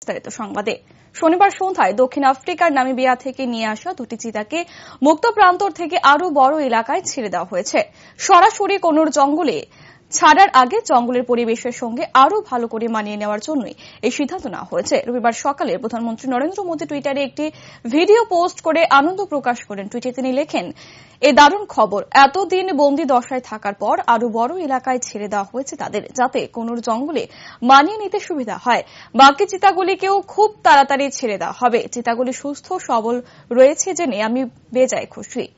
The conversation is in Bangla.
বিস্তারিত সংবাদে শনিবার সন্ধ্যায় দক্ষিণ আফ্রিকার নামিবিয়া থেকে নিয়ে আসা দুটি চিতাকে মুক্ত প্রান্তর থেকে আরো বড় এলাকায় ছেড়ে দেওয়া হয়েছে সরাসরি কোনোর জঙ্গলে ছাড়ার আগে জঙ্গলের পরিবেশের সঙ্গে আরও ভালো করে মানিয়ে নেওয়ার জন্যই এই সিদ্ধান্ত নেওয়া হয়েছে রবিবার সকালে প্রধানমন্ত্রী নরেন্দ্র মোদী টুইটারে একটি ভিডিও পোস্ট করে আনন্দ প্রকাশ করেন টুইটে তিনি লেখেন এ দারুণ খবর এতদিন বন্দি দশায় থাকার পর আরও বড় এলাকায় ছেড়ে দেওয়া হয়েছে তাদের যাতে কোন জঙ্গলে মানিয়ে নিতে সুবিধা হয় বাকি চিতাগুলিকেও খুব তাড়াতাড়ি ছেড়ে দেওয়া হবে চিতাগুলি সুস্থ সবল রয়েছে জেনে আমি বেজায় খুশি